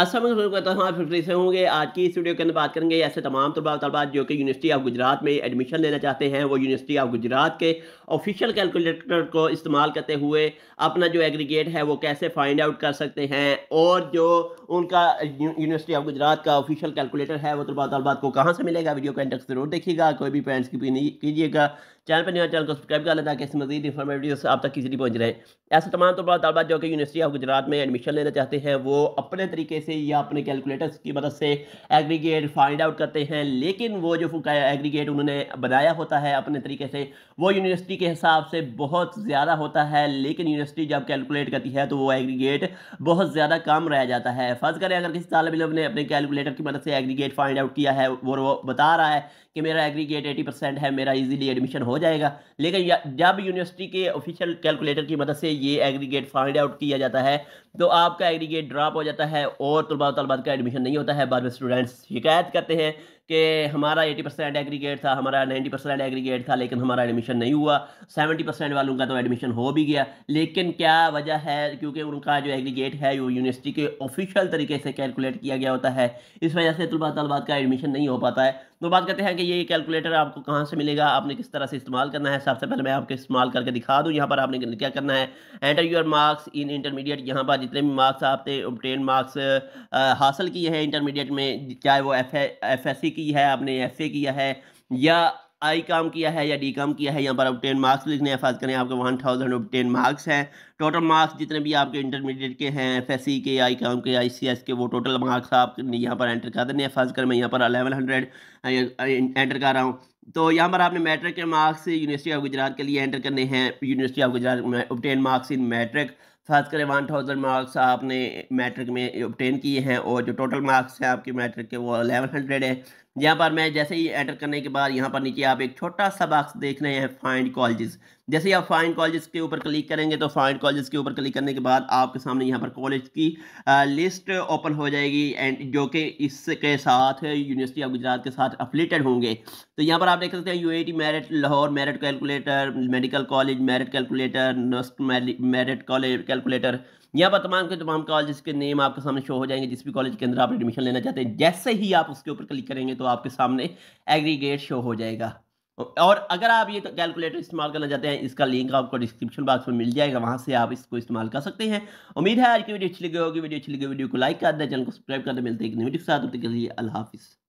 असलम फिर से होंगे आज की इस वीडियो के अंदर बात करेंगे ऐसे तमाम तलबा तलबा जो कि यूनिवर्सिटी ऑफ गुजरात में एडमिशन लेना चाहते हैं वो यूनिवर्सिटी ऑफ गुजरात के ऑफिशियल कैलकुलेटर को इस्तेमाल करते हुए अपना जो एग्रीगेट है वो कैसे फाइंड आउट कर सकते हैं और जो उनका यूनिवर्सिटी ऑफ गुजरात का ऑफिशियल कैलकुलेटर है वो तलबा तलबा को कहाँ से मिलेगा वीडियो का इंटेक्स ज़रूर देखिएगा कोई भी पेरेंट्स की कीजिएगा चैनल पर नया चैनल को सब्सक्राइब कर लें ताकि इस मजीद इन्फॉर्मेटिव आप तक किसी पहुंच पहुँच रहे हैं ऐसे तमाम तौर पर तलबा जो कि यूनिवर्सिटी ऑफ गुजरात में एडमिशन लेना चाहते हैं वो अपने तरीके से या अपने कैलकुलेटर्स की मदद से एग्रीगेट फाइंड आउट करते हैं लेकिन वो जो एग्रीगेट उन्होंने बनाया होता है अपने तरीके से वो यूनिवर्सिटी के हिसाब से बहुत ज़्यादा होता है लेकिन यूनिवर्सिटी जब कैलकुलेट करती है तो वो एग्रीगेट बहुत ज़्यादा कम रह जाता है फ़र्ज़ करें अगर किसी तालब इलम ने अपने कैलकुलेटर की मदद से एग्रीगेट फाइंड आउट किया है वो बता रहा है कि मेरा एग्रीगेट एटी परसेंट है मेरा ईजिली एडमिशन हो हो जाएगा लेकिन जब यूनिवर्सिटी के ऑफिशियल कैलकुलेटर की मदद से ये एग्रीगेट फाइंड आउट किया जाता है तो आपका एग्रीगेट ड्रॉप हो जाता है और तलबा तलबात का एडमिशन नहीं होता है बाद में स्टूडेंट्स शिकायत करते हैं कि हमारा 80 परसेंट एग्रीगेट था हमारा 90 परसेंट एग्रीगेट था लेकिन हमारा एडमिशन नहीं हुआ 70 परसेंट वालों का तो एडमिशन हो भी गया लेकिन क्या वजह है क्योंकि उनका जो एग्रीगेट है वो यूनिवर्सिटी के ऑफिशियल तरीके से कैलकुलेट किया गया होता है इस वजह से तलबा तलबात का एडमिशन नहीं हो पाता है तो बात करते हैं कि ये कैलकुलेटर आपको कहाँ से मिलेगा आपने किस तरह से इस्तेमाल करना है सबसे पहले मैं आपके इस्तेमाल करके दिखा दूँ यहाँ पर आपने क्या करना है enter your marks in intermediate यहाँ पर जितने भी मार्क्स आपने ऑप्टेन मार्क्स हासिल किए हैं इंटरमीडिएट में चाहे वो एफ एफ एस सी की की है आपने एफ ए किया है या आई काम किया है या डी काम किया है यहाँ पर आप टेन मार्क्स लिखने हैं फर्ज करें आपके वन थाउजेंड टेन मार्क्स हैं टोटल मार्क्स जितने भी आपके इंटरमीडिएट के हैं एफ एस के आई काम के आई सी एस के वो टोटल मार्क्स आप यहाँ पर एंटर कर देने हैं फर्ज करें मैं यहाँ पर अलेवन हंड्रेड एंटर कर रहा हूँ तो यहाँ पर आपने मैट्रिक के मार्क्स यूनिवर्सिटी ऑफ गुजरात के लिए एंटर करने हैं यूनिवर्सिटी ऑफ गुजरात में ऑबटेन मार्क्स इन मैट्रिक फर्ज करें वन थाउजेंड मार्क्स आपने मैट्रिक में ऑबटेन किए हैं और जो टोटल मार्क्स हैं आपके मैट्रिक के वो अलेवन हंड्रेड है यहाँ पर मैं जैसे ही एंटर करने के बाद यहाँ पर नीचे आप एक छोटा सा बॉक्स देख रहे हैं फाइंड कॉलेजेस जैसे ही आप फाइंड कॉलेजेस के ऊपर क्लिक करेंगे तो फाइंड कॉलेजेस के ऊपर क्लिक करने के बाद आपके सामने यहाँ पर कॉलेज की लिस्ट ओपन हो जाएगी एंड जो कि इसके साथ यूनिवर्सिटी ऑफ गुजरात के साथ अफिलेटेड होंगे तो यहाँ पर आप देख सकते हैं U merit Lahore merit calculator medical college merit calculator NUST merit college calculator यहाँ पर तमाम के तमाम कॉलेज के नेम आपके सामने शो हो जाएंगे जिस भी कॉलेज के अंदर आप एडमिशन लेना चाहते हैं जैसे ही आप उसके ऊपर क्लिक करेंगे तो तो आपके सामने एग्रीगेट शो हो जाएगा और अगर आप ये तो कैलकुलेटर इस्तेमाल करना चाहते हैं इसका लिंक आपको डिस्क्रिप्शन बॉक्स में मिल जाएगा वहाँ से आप इसको इस्तेमाल कर सकते हैं उम्मीद है आज की वीडियो अच्छी लगी होगी वीडियो अच्छी लगी वीडियो को लाइक कर दें चैनल को सब्सक्राइब कर दें मिलते हैं एक नई साथ अल्लाह हाफिज़